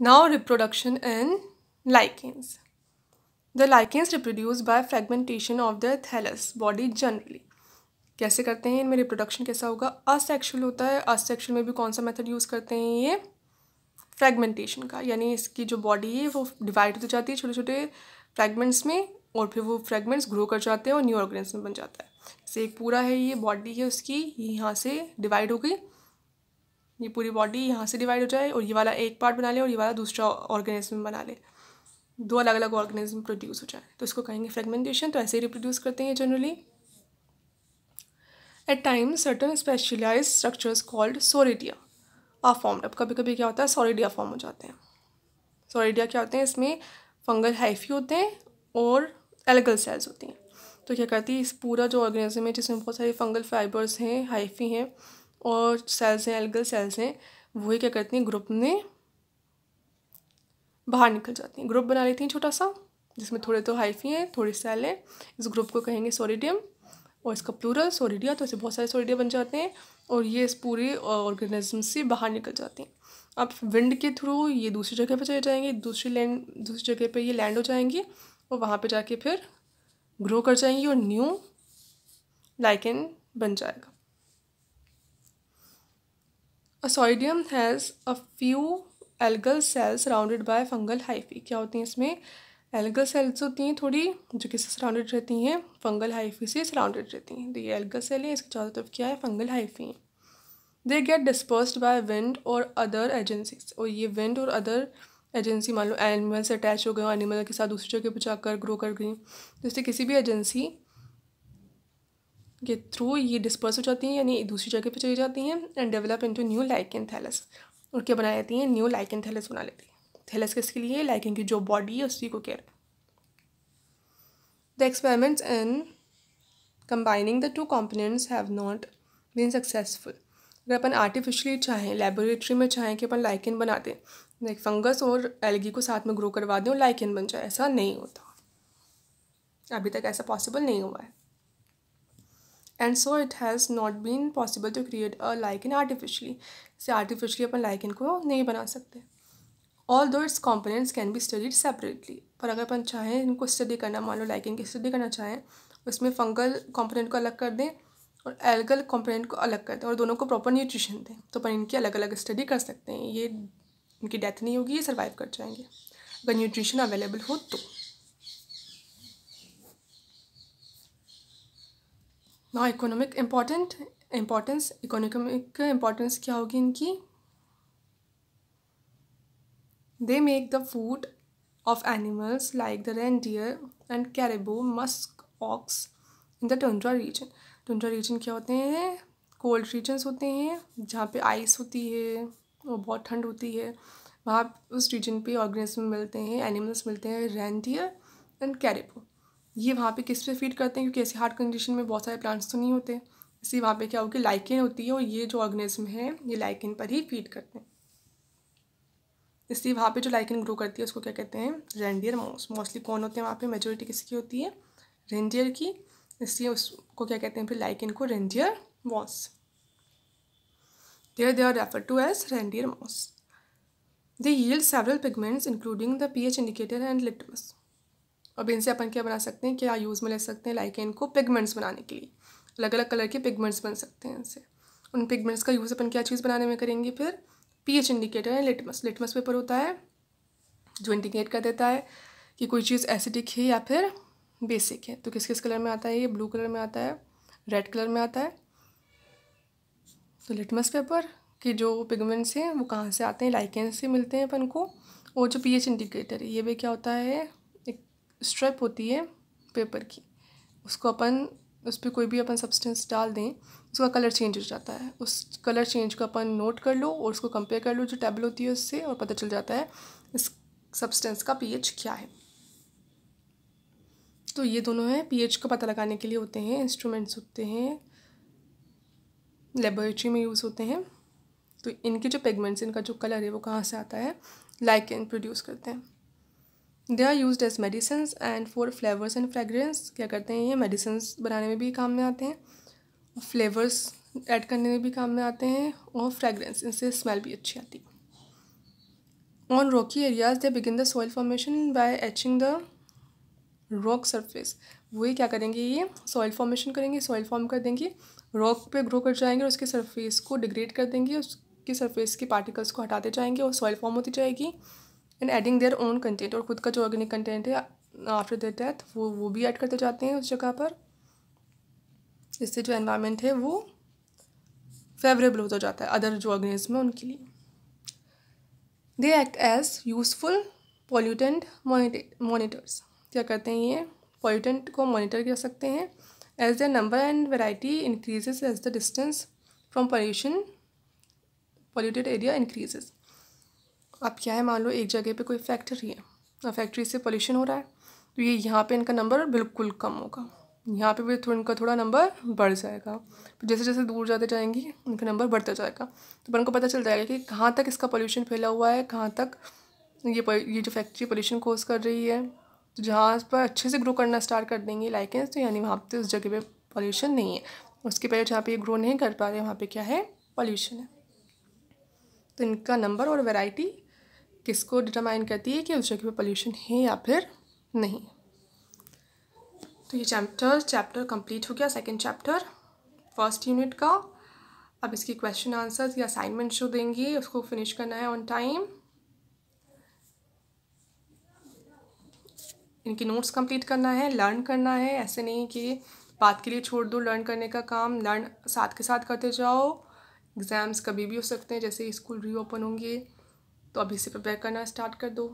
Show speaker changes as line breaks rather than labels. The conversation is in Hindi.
Now reproduction in lichens. The lichens reproduce by fragmentation of their thallus body generally. कैसे करते हैं इनमें रिप्रोडक्शन कैसा होगा असेक्शुअल होता है असेक्शुअल में भी कौन सा मेथड यूज़ करते हैं ये फ्रेगमेंटेशन का यानी इसकी जो बॉडी है वो डिवाइड हो जाती है छोटे छोटे फ्रेगमेंट्स में और फिर वो फ्रैगमेंट्स ग्रो कर जाते हैं और न्यू ऑर्गेनिज्म बन जाता है जैसे एक पूरा है ये बॉडी है उसकी यहाँ से डिवाइड हो गई ये पूरी बॉडी यहाँ से डिवाइड हो जाए और ये वाला एक पार्ट बना ले और ये वाला दूसरा ऑर्गेनिज्म बना ले दो अलग अलग ऑर्गेनिज्म प्रोड्यूस हो जाए तो इसको कहेंगे फ्रेगमेंटेशन तो ऐसे ही रिप्रोड्यूस करते हैं generally at times certain specialize structures called soredia are formed अब कभी कभी क्या होता है सोरेडिया फॉर्म हो जाते हैं सोरेडिया क्या होते हैं इसमें फंगल हाइफी होते हैं और एलगल सेल्स होती हैं तो क्या करती है इस पूरा जो ऑर्गेनिज्म है जिसमें बहुत सारे फंगल फाइबर्स हैं हाइफी हैं और सेल्स हैं एल्गल सेल्स हैं वही क्या करती हैं ग्रुप में बाहर निकल जाती हैं ग्रुप बना लेती हैं छोटा सा जिसमें थोड़े तो हाइफी हैं थोड़े सेल हैं इस ग्रुप को कहेंगे सोरिडियम और इसका प्लूरल सोरिडिया तो ऐसे बहुत सारे सोरिडिया बन जाते हैं और ये इस पूरे ऑर्गेनिज्म से बाहर निकल जाते हैं अब विंड के थ्रू ये दूसरी जगह पर चले जाएंगे दूसरी लैंड दूसरी जगह पर ये लैंड हो जाएंगी और वहाँ पर जाके फिर ग्रो कर जाएंगी और न्यू लाइकन बन जाएगा soredium has a few algal cells surrounded by fungal hyphae क्या होती हैं इसमें एल्गल सेल्स होती हैं थोड़ी जो कि सराउंडेड रहती हैं फंगल हाइफी से सराउंडेड रहती हैं तो ये एल्गल सेल है इसके चारों तरफ क्या है फंगल हाइफी हैं they get dispersed by wind और अदर एजेंसीज और ये विंड और अदर एजेंसी मान लो एनिमल से अटैच हो गए एनिमल के साथ दूसरी जगह पर जाकर ग्रो कर गई जैसे किसी भी एजेंसी के थ्रू ये डिस्पर्स हो जाती हैं यानी दूसरी जगह पे चली जाती हैं and develop into new lichen thallus और क्या बना लेती हैं न्यू लाइकन थैलस बना लेती हैं थैलस किसके लिए लाइकिन की जो बॉडी है उसी को care the experiments in combining the two components have not been successful अगर अपन आर्टिफिशली चाहें लेबोरेटरी में चाहें कि अपन लाइकिन बना दें लाइक फंगस और एलगी को साथ में ग्रो करवा दें और लाइकिन बन जाए ऐसा नहीं होता अभी तक ऐसा पॉसिबल नहीं हुआ है and so it has not been possible to create a lichen artificially से आर्टिफिशली अपन लाइकन को नहीं बना सकते although its components can be studied separately पर अगर अपन चाहें इनको स्टडी करना मान लो लाइकन की स्टडी करना चाहें उसमें फंगल कॉम्पोनेंट को अलग कर दें और एल्गल कॉम्पोनेंट को अलग कर दें और दोनों को प्रॉपर न्यूट्रिशन दें तो अपन इनकी अलग अलग स्टडी कर सकते हैं ये इनकी डेथ नहीं होगी ये सर्वाइव कर जाएंगे अगर न्यूट्रिशन अवेलेबल हो तो ना economic important importance economic importance क्या होगी इनकी they make the food of animals like the reindeer and caribou musk ox in the tundra region tundra region क्या होते हैं कोल्ड रीजन्स होते हैं जहाँ पे आइस होती है और बहुत ठंड होती है वहाँ उस रीजन पे ऑर्गेनिज्म मिलते हैं एनिमल्स मिलते हैं रेन डियर एंड कैरेबो ये वहाँ पे किस पे फीड करते हैं क्योंकि ऐसी हार्ड कंडीशन में बहुत सारे प्लांट्स तो नहीं होते इसलिए वहाँ पे क्या होगी लाइकिन होती है और ये जो ऑर्गेनिज्म है ये लाइकिन पर ही फीड करते हैं इसलिए वहाँ पे जो लाइकिन ग्रो करती है उसको क्या कहते हैं रेंडियर मोस मोस्टली कौन होते हैं वहाँ पे मेजोरिटी किसकी होती है रेंडियर की इसलिए उसको क्या कहते हैं फिर लाइकिन को reindeer moss there they are refer to as reindeer moss they yield several pigments including the pH indicator and litmus अब इनसे अपन क्या बना सकते हैं क्या यूज़ में ले सकते हैं लाइक इनको पिगमेंट्स बनाने के लिए अलग अलग कलर के पिगमेंट्स बन सकते हैं इनसे उन पिगमेंट्स का यूज़ अपन क्या चीज़ बनाने में करेंगे फिर पीएच इंडिकेटर है लिटमस लिटमस पेपर होता है जो इंडिकेट कर देता है कि कोई चीज़ एसिडिक है या फिर बेसिक है तो किस किस कलर में आता है ये ब्लू कलर में आता है रेड कलर में आता है तो लिटमस पेपर के जो पिगमेंट्स हैं वो कहाँ से आते हैं लाइकेन से मिलते हैं अपन को और जो पीएच इंडिकेटर है ये भी क्या होता है स्ट्रैप होती है पेपर की उसको अपन उस पर कोई भी अपन सब्सटेंस डाल दें उसका कलर चेंज हो जाता है उस कलर चेंज को अपन नोट कर लो और उसको कंपेयर कर लो जो टेबल होती है उससे और पता चल जाता है इस सब्सटेंस का पीएच क्या है तो ये दोनों हैं पीएच का पता लगाने के लिए होते हैं इंस्ट्रूमेंट्स होते हैं लेबोरेटरी में यूज़ होते हैं तो इनके जो पेगमेंट्स इनका जो कलर है वो कहाँ से आता है लाइक प्रोड्यूस करते हैं they are use as medicine and for flavours and fragrance क्या करते हैं ये मेडिसिन बनाने में भी काम में आते हैं फ्लेवर्स ऐड करने में भी काम में आते हैं और फ्रेगरेंस इनसे स्मेल भी अच्छी आती है on rocky areas they begin the soil formation by etching the rock surface वही क्या करेंगे ये सॉइल फॉर्मेशन करेंगे सॉइल फॉर्म कर देंगे रॉक पे ग्रो कर जाएंगे और उसके सरफेस को डिग्रेड कर देंगे उसकी सरफेस के पार्टिकल्स को हटाते जाएंगे और सॉइल फॉर्म होती जाएगी and adding their own content और खुद का जो ऑर्गेनिक कंटेंट है आफ्टर देयर डेथ वो वो भी ऐड करते जाते हैं उस जगह पर इससे जो एनवायरनमेंट है वो फेवरेबल होता जाता है अदर जो ऑर्गेनिज्म है उनके लिए they act as useful pollutant monitors क्या करते हैं ये पॉल्यूटेंट को मोनिटर कर सकते हैं as the number and variety increases as the distance from pollution polluted area increases अब क्या है मान लो एक जगह पे कोई फैक्ट्री है और फैक्ट्री से पोल्यूशन हो रहा है तो ये यहाँ पे इनका नंबर बिल्कुल कम होगा यहाँ पे भी इनका थोड़ा नंबर बढ़ जाएगा तो जैसे जैसे दूर जाते जाएंगी इनका नंबर बढ़ता जाएगा तो अपन को पता चल जाएगा कि कहाँ तक इसका पॉल्यूशन फैला हुआ है कहाँ तक ये ये जो फैक्ट्री पोल्यूशन कोज कर रही है तो जहाँ पर अच्छे से ग्रो करना स्टार्ट कर देंगे लाइकेंस तो यानी वहाँ पर उस जगह पर पॉल्यूशन नहीं है उसके पहले जहाँ पर ये ग्रो नहीं कर पा रहे वहाँ पर क्या है पॉल्यूशन है तो इनका नंबर और वैरायटी किसको डिटरमाइन करती है कि उस जगह पर पोल्यूशन है या फिर नहीं तो ये चैप्टर चैप्टर कंप्लीट हो गया सेकंड चैप्टर फर्स्ट यूनिट का अब इसकी क्वेश्चन आंसर्स या असाइनमेंट जो देंगे उसको फिनिश करना है ऑन टाइम इनकी नोट्स कंप्लीट करना है लर्न करना है ऐसे नहीं कि बात के लिए छोड़ दो लर्न करने का काम लर्न साथ के साथ करते जाओ एग्ज़ाम्स कभी भी हो सकते हैं जैसे स्कूल रीओपन होंगे तो अभी से प्रिपेयर करना स्टार्ट कर दो